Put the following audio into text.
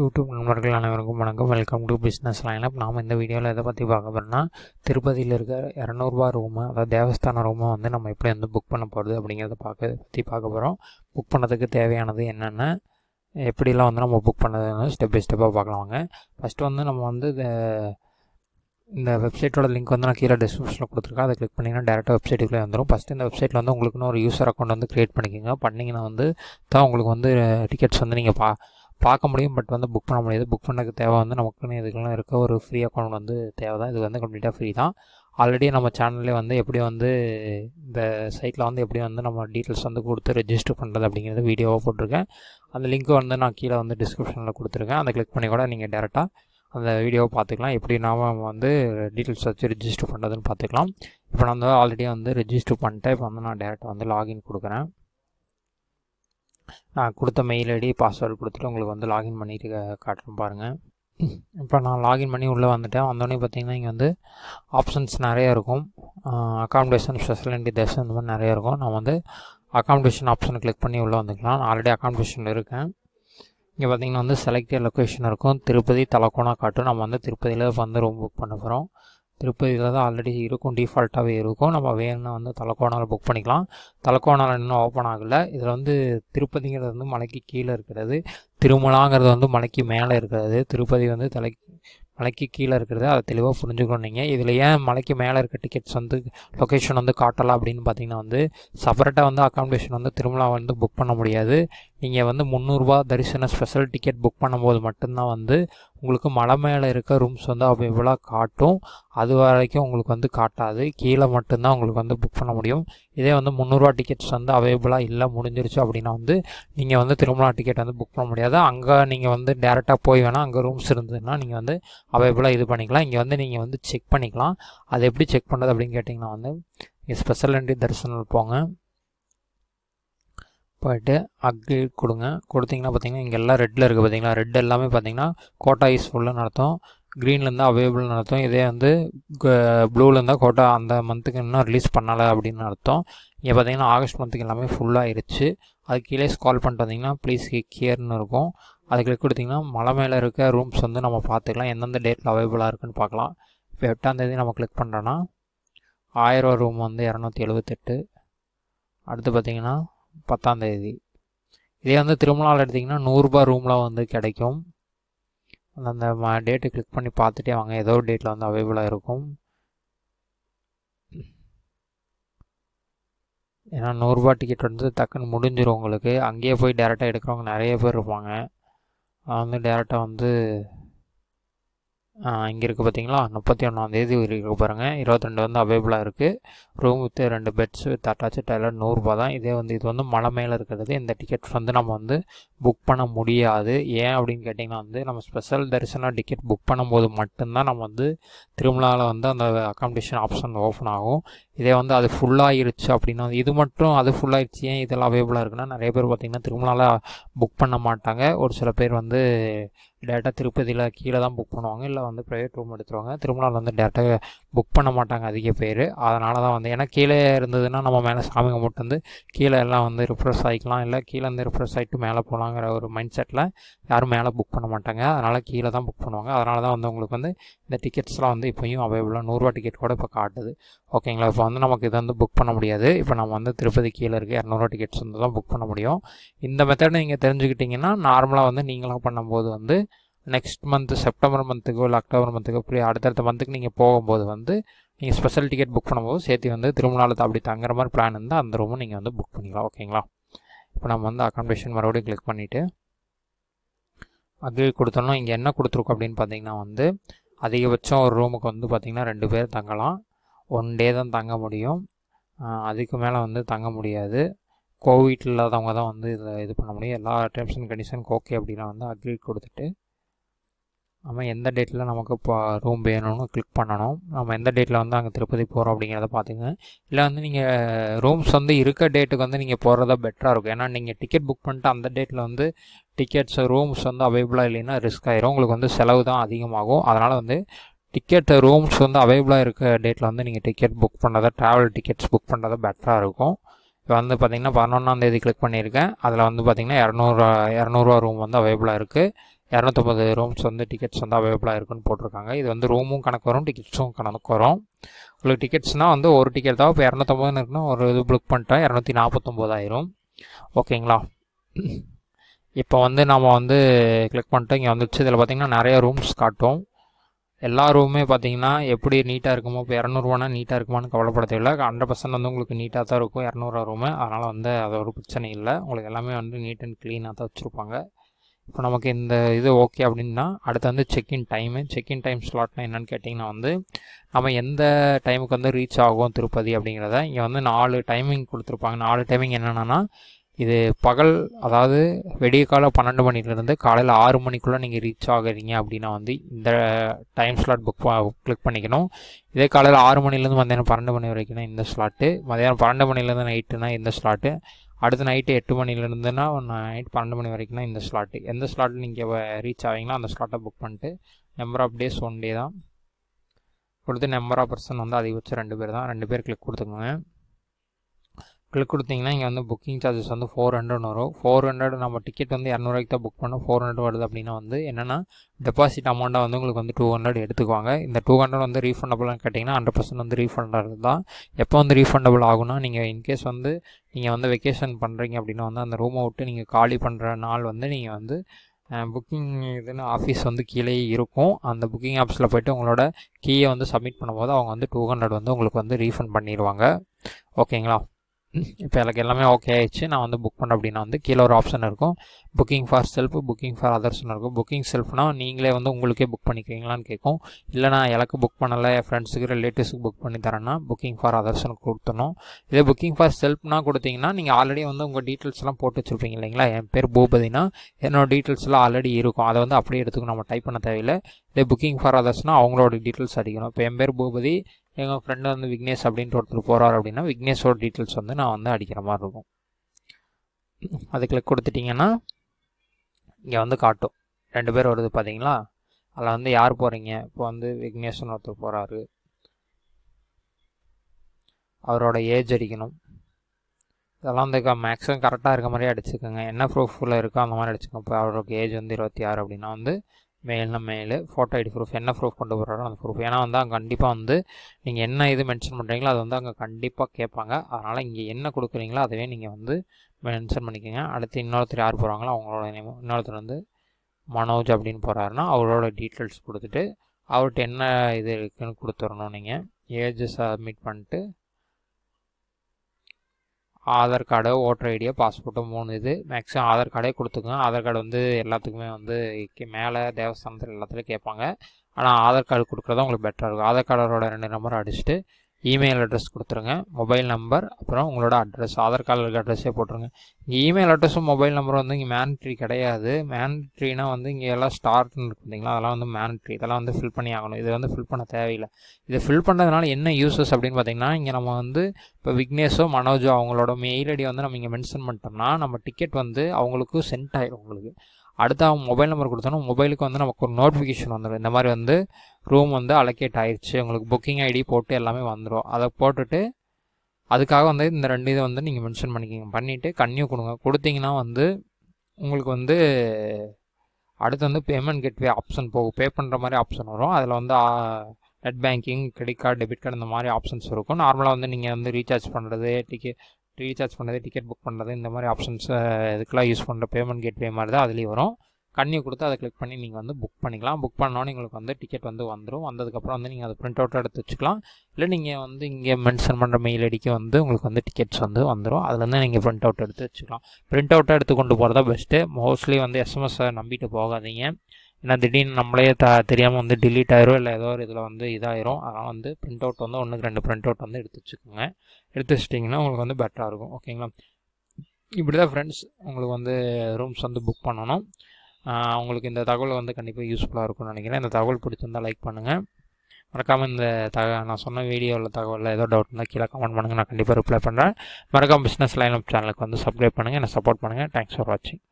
YouTube நண்பர்கள் அனைவருக்கும் வணக்கம் வெல்கம் டு பிஸ்னஸ் லைனப் நாம் இந்த வீடியோவில் எதை பற்றி பார்க்க போகிறோம்னா திருப்பதியில் இருக்க இரநூறுபா ரூமை அதாவது தேவஸ்தான ரூமை வந்து நம்ம எப்படி வந்து புக் பண்ண போகிறது அப்படிங்கிறத பார்க்க பற்றி பார்க்க போகிறோம் புக் பண்ணதுக்கு தேவையானது என்னென்ன எப்படிலாம் வந்து நம்ம புக் பண்ணதுன்னு ஸ்டெப் பை ஸ்டெப்பாக பார்க்கலாங்க ஃபஸ்ட்டு வந்து நம்ம வந்து இந்த வெப்சைட்டோட லிங்க் வந்து நான் கீழே டிஸ்கிரிப்ஷனில் கொடுத்துருக்கேன் அதை கிளிக் பண்ணிங்கன்னா டேரெக்டாக வெப்சைட்டுக்குள்ளே வந்துடும் ஃபஸ்ட்டு இந்த வெப்சைட்டில் வந்து உங்களுக்குன்னு ஒரு யூசர் அக்கௌண்ட் வந்து க்ரியேட் பண்ணிக்கோங்க பண்ணிங்கன்னா வந்து தான் உங்களுக்கு வந்து டிக்கெட்ஸ் வந்து நீங்கள் பா பார்க்க முடியும் பட் வந்து புக் பண்ண முடியாது புக் பண்ணதுக்கு தேவை வந்து நமக்குன்னு இதுக்கெல்லாம் இருக்க ஒரு ஃப்ரீ அக்கௌண்ட் வந்து தேவை தான் இது வந்து கம்ப்ளீட்டாக ஃப்ரீ தான் ஆல்ரெடி நம்ம சேனல்லே வந்து எப்படி வந்து இந்த சைட்டில் வந்து எப்படி வந்து நம்ம டீட்டெயில்ஸ் வந்து கொடுத்து ரெஜிஸ்டர் பண்ணுறது அப்படிங்கிறது வீடியோவாக போட்டிருக்கேன் அந்த லிங்க் வந்து நான் கீழே வந்து டிஸ்கிரிப்ஷனில் கொடுத்துருக்கேன் அதை கிளிக் பண்ணி கூட நீங்கள் டேரெக்டாக அந்த வீடியோவை பார்த்துக்கலாம் எப்படி நாம் வந்து டீட்டெயில்ஸ் வச்சு ரிஜிஸ்டர் பண்ணுறதுன்னு பார்த்துக்கலாம் இப்போ நான் வந்து ஆல்ரெடி வந்து ரிஜிஸ்டர் பண்ணிட்டேன் இப்போ வந்து நான் டேரெக்டாக வந்து லாகின் கொடுக்குறேன் நான் கொடுத்த மெயில் ஐடி பாஸ்வேர்டு கொடுத்துட்டு உங்களுக்கு வந்து லாகின் பண்ணிட்டு காட்டுறேன் பாருங்கள் இப்போ நான் லாகின் பண்ணி உள்ளே வந்துட்டேன் வந்தோடனே பார்த்தீங்கன்னா இங்கே வந்து ஆப்ஷன்ஸ் நிறையா இருக்கும் அகாமடேஷன் ஸ்பெஷலிட்டி டெஸ்ட் இந்த மாதிரி நிறையா இருக்கும் நான் வந்து அகாமடேஷன் ஆப்ஷன் கிளிக் பண்ணி உள்ளே வந்துக்கலாம் நான் ஆல்ரெடி அகாமடேஷனில் இருக்கேன் இங்கே பார்த்தீங்கன்னா வந்து செலக்டட் லொக்கேஷன் இருக்கும் திருப்பதி தலக்கோணா காட்டும் நம்ம வந்து திருப்பதியில் வந்து ரூம் புக் பண்ண போகிறோம் திருப்பதியில் தான் ஆல்ரெடி இருக்கும் டிஃபால்ட்டாகவே இருக்கும் நம்ம வேணும்னா வந்து தலைக்கோணால் புக் பண்ணிக்கலாம் தலைக்கோணால் இன்னும் ஓப்பன் ஆகலை இதில் வந்து திருப்பதிங்கிறது வந்து மலைக்கு கீழே இருக்கிறது திருமலாங்கிறது வந்து மலைக்கு மேலே இருக்கிறது திருப்பதி வந்து தலை மலைக்கு கீழே இருக்கிறது அதை தெளிவாக புரிஞ்சுக்கணும் நீங்கள் இதில் ஏன் மலைக்கு மேலே இருக்க டிக்கெட்ஸ் வந்து லொக்கேஷன் வந்து காட்டலாம் அப்படின்னு பார்த்தீங்கன்னா வந்து செப்பரேட்டாக வந்து அக்காமடேஷன் வந்து திருமலா வந்து புக் பண்ண முடியாது நீங்கள் வந்து முந்நூறுபா தரிசன ஸ்பெஷல் டிக்கெட் புக் பண்ணும்போது மட்டும்தான் வந்து உங்களுக்கு மலை மேலே இருக்க ரூம்ஸ் வந்து அவைபிளாக காட்டும் அது வரைக்கும் உங்களுக்கு வந்து காட்டாது கீழே மட்டும்தான் உங்களுக்கு வந்து புக் பண்ண முடியும் இதே வந்து முந்நூறுரூவா டிக்கெட்ஸ் வந்து அவைலபிளாக இல்லை முடிஞ்சிருச்சு அப்படின்னா வந்து நீங்கள் வந்து திருமணா டிக்கெட் வந்து புக் பண்ண முடியாது அங்கே நீங்கள் வந்து டேரெக்டாக போய் வேணால் அங்கே ரூம்ஸ் இருந்ததுன்னா நீங்கள் வந்து அவைலபிளாக இது பண்ணிக்கலாம் இங்கே வந்து நீங்கள் வந்து செக் பண்ணிக்கலாம் அது எப்படி செக் பண்ணுறது அப்படின்னு கேட்டிங்கன்னா வந்து ஸ்பெஷல் என்ட்ரி தரிசனம் போங்க போயிட்டு அக்ரி கொடுங்க கொடுத்தீங்கன்னா பார்த்தீங்கன்னா இங்கே எல்லாம் ரெட்டில் இருக்குது பார்த்தீங்களா ரெட் எல்லாமே பார்த்தீங்கன்னா கோட்டா யூஸ்ஃபுல்லாக நடத்தும் க்ரீனில் இருந்தால் அவைலபிள்னு அர்த்தம் இதே வந்து ப்ளூவில் இருந்தால் கோட்டா அந்த மந்த்துக்கு இன்னும் ரிலீஸ் பண்ணலை அப்படின்னு அர்த்தம் இங்கே பார்த்தீங்கன்னா ஆகஸ்ட் மந்த்துக்கு எல்லாமே ஃபுல்லாகிடுச்சு அது கீழே ஸ்கால் பண்ணிட்டு வந்தீங்கன்னா ப்ளீஸ் கியர்னு இருக்கும் அது கிளிக் கொடுத்திங்கன்னா மலை மேலே இருக்க ரூம்ஸ் வந்து நம்ம பார்த்துக்கலாம் எந்தெந்த டேட்டில் அவைலபிளாக இருக்குன்னு பார்க்கலாம் இப்போ எட்டாந்தேதி நம்ம கிளிக் பண்ணுறோன்னா ஆயிரம் ரூம் வந்து இரநூத்தி எழுபத்தெட்டு அடுத்து பத்தாம் தேதி இதே வந்து திருமலாவில் எடுத்திங்கன்னா நூறுரூபா ரூம்லாம் வந்து கிடைக்கும் அந்த டேட்டு கிளிக் பண்ணி பார்த்துட்டே வாங்க ஏதோ ஒரு டேட்டில் வந்து அவைலபிளாக இருக்கும் ஏன்னா நூறுரூபா டிக்கெட் வந்து டக்குன்னு முடிஞ்சிடும் உங்களுக்கு அங்கேயே போய் டேரெக்டாக எடுக்கிறவங்க நிறைய பேர் இருப்பாங்க வந்து டேரெக்டாக வந்து இங்கே இருக்குது பார்த்தீங்களா முப்பத்தி ஒன்றாந்தேதி இருக்க பாருங்கள் இருபத்திரெண்டு வந்து அவைபிளாக இருக்குது ரூம் வித் ரெண்டு பெட்ஸ் வித் அட்டாச்சு டைலர் நூறுரூபா தான் இதே வந்து இது வந்து மலை மேலே இருக்கிறது இந்த டிக்கெட் வந்து நம்ம வந்து புக் பண்ண முடியாது ஏன் அப்படின்னு கேட்டிங்கன்னா வந்து நம்ம ஸ்பெஷல் தரிசனம் டிக்கெட் புக் பண்ணும்போது மட்டும்தான் நம்ம வந்து திருமலாவில் வந்து அந்த அக்காமடேஷன் ஆப்ஷன் ஓப்பன் ஆகும் இதே வந்து அது ஃபுல்லாகிருச்சு அப்படின்னா இது மட்டும் அது ஃபுல்லாகிடுச்சு ஏன் இதெல்லாம் அவைபிளாக இருக்குன்னா நிறைய பேர் பார்த்திங்கன்னா திருமலாவில் புக் பண்ண மாட்டாங்க ஒரு சில பேர் வந்து டேரெக்டாக திருப்பதியில் கீழே தான் புக் பண்ணுவாங்க இல்லை வந்து ப்ரைவேட் ரூம் எடுத்துருவாங்க திருமணம் வந்து டேரெக்டாக புக் பண்ண மாட்டாங்க அதிக பேர் அதனால தான் வந்து ஏன்னா கீழே இருந்ததுன்னா நம்ம மேலே சாமி கும்பிட்டு வந்து கீழே எல்லாம் வந்து ரிஃப்ரெஷ் ஆகிக்கலாம் இல்லை கீழே வந்து ரிஃப்ரெஷ் ஆகிட்டு மேலே போகலாங்கிற ஒரு மைண்ட் செட்டில் யாரும் மேலே புக் பண்ண மாட்டாங்க அதனால் கீழே தான் புக் பண்ணுவாங்க அதனால தான் வந்து உங்களுக்கு வந்து இந்த டிக்கெட்ஸ்லாம் வந்து இப்போயும் அவைலபிளாக நூறுரூவா டிக்கெட் கூட இப்போ காட்டுது ஓகேங்களா இப்போ வந்து நமக்கு இதை வந்து புக் பண்ண முடியாது இப்போ நம்ம வந்து திருப்பதி கீழே இருக்க இரநூறுவா டிக்கெட்ஸ் வந்து தான் புக் பண்ண முடியும் இந்த மெத்தடை நீங்கள் தெரிஞ்சுக்கிட்டிங்கன்னா நார்மலாக வந்து நீங்களாம் பண்ணும்போது வந்து நெக்ஸ்ட் மந்த்து செப்டம்பர் மந்த்துக்கோ இல்லை அக்டோபர் மந்த்துக்கோ இப்படி அடுத்தடுத்த மந்த்துக்கு நீங்கள் போகும்போது வந்து நீங்கள் ஸ்பெஷல் டிக்கெட் புக் பண்ணும்போது சேர்த்து வந்து திருமணத்தை அப்படி தங்குற மாதிரி பிளான் இருந்தால் அந்த ரூமும் நீங்கள் வந்து புக் பண்ணிக்கலாம் ஓகேங்களா இப்போ நம்ம வந்து அக்காமடேஷன் மறுபடியும் கிளிக் பண்ணிவிட்டு அக்ரி கொடுத்தோன்னா இங்கே என்ன கொடுத்துருக்கோம் அப்படின்னு பார்த்தீங்கன்னா வந்து அதிகபட்சம் ஒரு ரூமுக்கு வந்து பார்த்திங்கன்னா ரெண்டு பேர் தங்கலாம் ஒன் டே தான் தங்க முடியும் அதுக்கு மேலே வந்து தங்க முடியாது கோவிட் இல்லாதவங்க தான் வந்து இது பண்ண முடியும் எல்லா டேர்ம்ஸ் அண்ட் கண்டிஷன் ஓகே அப்படின்னா வந்து அக்ரி கொடுத்துட்டு நம்ம எந்த டேட்டில் நமக்கு இப்போ ரூம் வேணும்னு கிளிக் பண்ணணும் நம்ம எந்த டேட்டில் வந்து அங்கே திருப்பதி போகிறோம் அப்படிங்கிறத பார்த்துங்க இல்லை வந்து நீங்கள் ரூம்ஸ் வந்து இருக்க டேட்டுக்கு வந்து நீங்கள் போகிறதா பெட்டராக இருக்கும் ஏன்னா நீங்கள் டிக்கெட் புக் பண்ணிட்டு அந்த டேட்டில் வந்து டிக்கெட்ஸ் ரூம்ஸ் வந்து அவைலபிளாக இல்லைன்னா ரிஸ்க் ஆகிரும் உங்களுக்கு வந்து செலவு தான் அதிகமாகும் அதனால் வந்து டிக்கெட் ரூம்ஸ் வந்து அவைலபிளாக இருக்க டேட்டில் வந்து நீங்கள் டிக்கெட் புக் பண்ணுறதா ட்ராவல் டிக்கெட்ஸ் புக் பண்ணுறதா பெட்டராக இருக்கும் இப்போ வந்து பார்த்திங்கன்னா பதினொன்றாந்தேதி கிளிக் பண்ணியிருக்கேன் அதில் வந்து பார்த்திங்கன்னா இரநூறு இரநூறுவா ரூம் வந்து அவைலபிளாக இருக்குது இரநூத்தொம்பது ரூம்ஸ் வந்து டிக்கெட்ஸ் வந்து அவைலபிளாக இருக்குன்னு போட்டிருக்காங்க இது வந்து ரூமும் கணக்கு வரும் டிக்கெட்ஸும் கணக்கு வரும் உங்களுக்கு டிக்கெட்ஸ்னால் வந்து ஒரு டிக்கெட் தான் இப்போ இரநூத்தம்பதுன்னு இருக்குன்னா ஒரு இது புக் பண்ணிட்டேன் இரநூத்தி நாற்பத்தொம்போதாயிரும் ஓகேங்களா இப்போ வந்து நம்ம வந்து கிளிக் பண்ணிட்டு இங்கே வந்துடுச்சு இதில் பார்த்திங்கன்னா நிறைய ரூம்ஸ் காட்டும் எல்லா ரூமுமே பார்த்தீங்கன்னா எப்படி நீட்டாக இருக்குமோ இப்போ இரநூறுவானா நீட்டாக இருக்குமான்னு கவலைப்பட தேவையில்லை ஹண்ட்ரட் பர்சன்ட் வந்து உங்களுக்கு நீட்டாக தான் இருக்கும் இரநூறுவா ரூமு அதனால் வந்து அது ஒரு பிரச்சனை இல்லை உங்களுக்கு எல்லாமே வந்து நீட் அண்ட் க்ளீனாக தான் வச்சுருப்பாங்க இப்போ நமக்கு இந்த இது ஓகே அப்படின்னா அடுத்து வந்து செக்கின் டைமு இன் டைம் ஸ்லாட்னா என்னென்னு கேட்டிங்கன்னா வந்து நம்ம எந்த டைமுக்கு வந்து ரீச் ஆகும் திருப்பதி அப்படிங்கிறத இங்கே வந்து நாலு டைமிங் கொடுத்துருப்பாங்க நாலு டைமிங் என்னென்னா இது பகல் அதாவது வெடிய காலம் பன்னெண்டு மணிலேருந்து காலையில் ஆறு மணிக்குள்ளே நீங்கள் ரீச் ஆகுறீங்க அப்படின்னா வந்து இந்த டைம் ஸ்லாட் புக் கிளிக் பண்ணிக்கணும் இதே காலையில் ஆறு மணிலேருந்து மத்தியானம் பன்னெண்டு மணி வரைக்கும்னா இந்த ஸ்லாட்டு மத்தியானம் பன்னெண்டு மணிலேருந்து நைட்டுனா இந்த ஸ்லாட்டு அடுத்த நைட்டு எட்டு மணிலேருந்துன்னா நைட் பன்னெண்டு மணி வரைக்கும்னா இந்த ஸ்லாட்டு எந்த ஸ்லாட்டில் நீங்கள் ரீச் ஆவீங்களோ அந்த ஸ்லாட்டை புக் பண்ணிட்டு number of days one day தான் கொடுத்து நம்பர் ஆஃப் பர்சன் வந்து அதிகபட்சம் ரெண்டு பேர் தான் ரெண்டு பேர் கிளிக் கொடுத்துக்கோங்க கிளிக் கொடுத்திங்கன்னா இங்கே வந்து புக்கிங் சார்ஜஸ் வந்து ஃபோர் ஹண்ட்ரட் வரும் ஃபோர் ஹண்ட்ரட் நம்ம டிக்கெட் வந்து இரநூறுவாய்க்கு தான் புக் பண்ணோம் ஃபோர் ஹண்ட்ரட் வருது அப்படின்னா வந்து என்னென்னா டெபாசிட் அமௌண்ட்டாக வந்து உங்களுக்கு வந்து டூ ஹண்ட்ரட் எடுத்துக்குவாங்க இந்த டூ ஹண்ட்ரட் வந்து ரீஃபண்டபுள்னு கேட்டிங்கன்னா ஹண்ட்ரட் பர்சன்ட் வந்து ஆகிறது தான் எப்போ வந்து ரீஃபண்டபுள் ஆகுனா நீங்கள் இன்கேஸ் வந்து நீங்கள் வந்து வெக்கேஷன் பண்ணுறீங்க அப்படின்னா வந்து அந்த ரூமை விட்டு நீங்கள் காலி பண்ணுற நாள் வந்து நீங்கள் வந்து புக்கிங் இதுன்னு ஆஃபீஸ் வந்து கீழே இருக்கும் அந்த புக்கிங் ஆஃபீஸில் போய்ட்டு உங்களோட கீயை வந்து சப்மிட் பண்ணும்போது அவங்க வந்து டூ ஹண்ட்ரட் வந்து உங்களுக்கு வந்து ரீஃபண்ட் பண்ணிடுவாங்க ஓகேங்களா இப்போ எனக்கு எல்லாமே ஓகே ஆயிடுச்சு நான் வந்து புக் பண்ண அப்படின்னா வந்து கீழே ஒரு ஆப்ஷன் இருக்கும் booking for self booking for அதர்ஸ்னு இருக்கும் புக்கிங் செல்ஃப்னா நீங்களே வந்து உங்களுக்கே புக் பண்ணிக்கிறீங்களான்னு கேட்கும் இல்லை நான் எனக்கு புக் பண்ணலை என் ஃப்ரெண்ட்ஸுக்கு ரிலேட்டிவ்ஸுக்கு புக் பண்ணி தரேன்னா புக்கிங் ஃபார் அதர்ஸ்னு கொடுத்துணும் இதே புக்கிங் ஃபார் செல்ஃப்னா கொடுத்தீங்கன்னா நீங்கள் ஆல்ரெடி வந்து உங்கள் டீட்டெயில்ஸ்லாம் போட்டு வச்சுருப்பீங்க இல்லைங்களா என் பேர் பூபதினா என்னோடய டீட்டெயில்ஸ்லாம் ஆல்ரெடி இருக்கும் அதை வந்து அப்படியே எடுத்துக்கணும் நம்ம டைப் பண்ண தேவையில்லை இதே புக்கிங் ஃபார் அதர்ஸ்னால் அவங்களோட டீட்டெயில்ஸ் அடிக்கணும் இப்போ என் பேர் பூபதி எங்கள் ஃப்ரெண்டு வந்து விக்னேஷ் அப்படின்ட்டு ஒருத்தர் போகிறார் அப்படின்னா விக்னேஷோட டீட்டெயில்ஸ் வந்து நான் வந்து அடிக்கிற மாதிரி இருக்கும் அது கிளிக் கொடுத்துட்டிங்கன்னா இங்கே வந்து காட்டும் ரெண்டு பேர் வருது பார்த்தீங்களா அதில் வந்து யார் போகிறீங்க இப்போ வந்து விக்னேஷன் ஒருத்தர் போகிறாரு அவரோட ஏஜ் அடிக்கணும் இதெல்லாம் வந்து மேக்ஸிமம் கரெக்டாக இருக்க மாதிரியே அடிச்சுக்கோங்க என்ன ப்ரூஃபில் இருக்கோ அந்த மாதிரி அடிச்சுக்கோங்க இப்போ அவரோட ஏஜ் வந்து இருபத்தி ஆறு அப்படின்னா வந்து மெயில்னா மேல் ஃபோட்டோ ஐடி ப்ரூஃப் என்ன ப்ரூஃப் கொண்டு போகிறாரோ அந்த ப்ரூஃப் ஏன்னா வந்து அங்கே கண்டிப்பாக வந்து நீங்கள் என்ன இது மென்ஷன் பண்ணுறீங்களோ அது வந்து அங்கே கண்டிப்பாக கேட்பாங்க அதனால் இங்கே என்ன கொடுக்குறீங்களோ அதுவே நீங்கள் வந்து மென்ஷன் பண்ணிக்கோங்க அடுத்து இன்னொருத்தர் யார் போகிறாங்களோ அவங்களோட இன்னொருத்தர் வந்து மனோஜ் அப்படின்னு போகிறாருன்னா அவரோட டீட்டெயில்ஸ் கொடுத்துட்டு அவர்கிட்ட என்ன இது இருக்குதுன்னு கொடுத்துடணும் நீங்கள் ஏஜ் சப்மிட் பண்ணிட்டு ஆதார் கார்டு ஓட்டர் ஐடியோ பாஸ்போர்ட்டு மூணு இது மேக்ஸிமம் ஆதார் கார்டே கொடுத்துக்கோங்க ஆதார் கார்டு வந்து எல்லாத்துக்குமே வந்து மேலே தேவஸ்தானத்தில் எல்லாத்துலேயும் கேட்பாங்க ஆனால் ஆதார் கார்டு கொடுக்குறதா உங்களுக்கு பெட்டராக இருக்கும் ஆதார் கார்டரோட ரெண்டு நம்பர் அடிச்சுட்டு இமெயில் அட்ரஸ் கொடுத்துருங்க மொபைல் நம்பர் அப்புறம் உங்களோட அட்ரஸ் ஆதார் கார்டில் இருக்க அட்ரஸே போட்டுருங்க இங்கே இமெயில் அட்ரஸும் மொபைல் நம்பரும் வந்து இங்கே மேனிட்ரி கிடையாது மேனிட்ரினா வந்து இங்கே எல்லாம் ஸ்டார்ட்னு இருக்கு இல்லைங்களா அதெல்லாம் வந்து மேனிட்ரி இதெல்லாம் வந்து ஃபில் பண்ணி ஆகணும் இதை வந்து ஃபில் பண்ண தேவையில்லை இதை ஃபில் பண்ணுறதுனால என்ன யூசஸ் அப்படின்னு பார்த்தீங்கன்னா இங்கே நம்ம வந்து இப்போ விக்னேஷோ மனோஜோ அவங்களோட மெயில் ஐடி வந்து நம்ம இங்கே மென்ஷன் பண்ணிட்டோம்னா நம்ம டிக்கெட் வந்து அவங்களுக்கும் சென்ட் ஆகிடும் உங்களுக்கு அடுத்து அவங்க மொபைல் நம்பர் கொடுத்தோன்னா மொபைலுக்கு வந்து நமக்கு ஒரு நோட்டிஃபிகேஷன் வந்துடும் இந்த மாதிரி வந்து ரூம் வந்து அலோகேட் ஆகிடுச்சு உங்களுக்கு புக்கிங் ஐடி போட்டு எல்லாமே வந்துடும் அதை போட்டுட்டு அதுக்காக வந்து இந்த ரெண்டு இதை வந்து நீங்கள் மென்ஷன் பண்ணிக்கிங்க பண்ணிவிட்டு கன்னியூ கொடுங்க கொடுத்தீங்கன்னா வந்து உங்களுக்கு வந்து அடுத்து வந்து பேமெண்ட் கெட்வே ஆப்ஷன் போகும் பே பண்ணுற மாதிரி ஆப்ஷன் வரும் அதில் வந்து net banking credit card debit card இந்த மாதிரி ஆப்ஷன்ஸ் இருக்கும் நார்மலாக வந்து நீங்கள் வந்து ரீசார்ஜ் பண்ணுறது டிக்கெட் ரீசார்ஜ் பண்ணுறது டிக்கெட் புக் பண்ணுறது இந்த மாதிரி ஆப்ஷன்ஸ் இதுக்கெல்லாம் யூஸ் பண்ணுற பேமெண்ட் கேட்வே மாதிரி தான் அதுலேயும் வரும் கண்ணி கொடுத்து அதை கிளிக் பண்ணி நீங்கள் வந்து புக் பண்ணிக்கலாம் புக் பண்ணோன்னே உங்களுக்கு வந்து டிக்கெட் வந்து வந்துடும் வந்ததுக்கப்புறம் வந்து நீங்கள் அதை ப்ரிண்ட் அவுட் எடுத்து வச்சுக்கலாம் இல்லை நீங்கள் வந்து இங்கே மென்ஷன் பண்ணுற மெயில் அடிக்க வந்து உங்களுக்கு வந்து டிக்கெட்ஸ் வந்து வந்துடும் அதுலேருந்து நீங்கள் ப்ரிண்ட் அவுட் எடுத்து வச்சுக்கலாம் ப்ரிண்ட் அவுட்டாக எடுத்து கொண்டு போகிறதா பெஸ்ட்டு மோஸ்ட்லி வந்து எஸ்எம்எஸ்ஸை நம்பிட்டு போகாதீங்க ஏன்னா திடீர்னு நம்மளே த தெரியாமல் வந்து டிலீட் ஆயிரும் இல்லை ஏதோ ஒரு இதில் வந்து இதாகிரும் அதனால் வந்து பிரிண்ட் அவுட் வந்து ஒன்றுக்கு ரெண்டு பிரிண்ட் அவுட் வந்து எடுத்து வச்சுக்கோங்க எடுத்து வச்சிட்டிங்கன்னா உங்களுக்கு வந்து பெட்டராக இருக்கும் ஓகேங்களா இப்படி தான் ஃப்ரெண்ட்ஸ் உங்களுக்கு வந்து ரூம்ஸ் வந்து புக் பண்ணணும் உங்களுக்கு இந்த தகவல் வந்து கண்டிப்பாக யூஸ்ஃபுல்லாக இருக்கும்னு நினைக்கிறேன் இந்த தகவல் பிடிச்சிருந்தால் லைக் பண்ணுங்கள் மறக்காமல் இந்த தக நான் சொன்ன வீடியோவில் தகவலில் ஏதோ டவுட் இருந்தால் கீழே கமெண்ட் பண்ணுங்கள் நான் கண்டிப்பாக ரிப்ளை பண்ணுறேன் மறக்காமல் பிஸ்னஸ் லைன் அப் சேனலுக்கு வந்து சப்ஸ்கிரைப் பண்ணுங்கள் என்னை சப்போர்ட் பண்ணுங்கள் தேங்க்ஸ் ஃபார் வாட்சிங்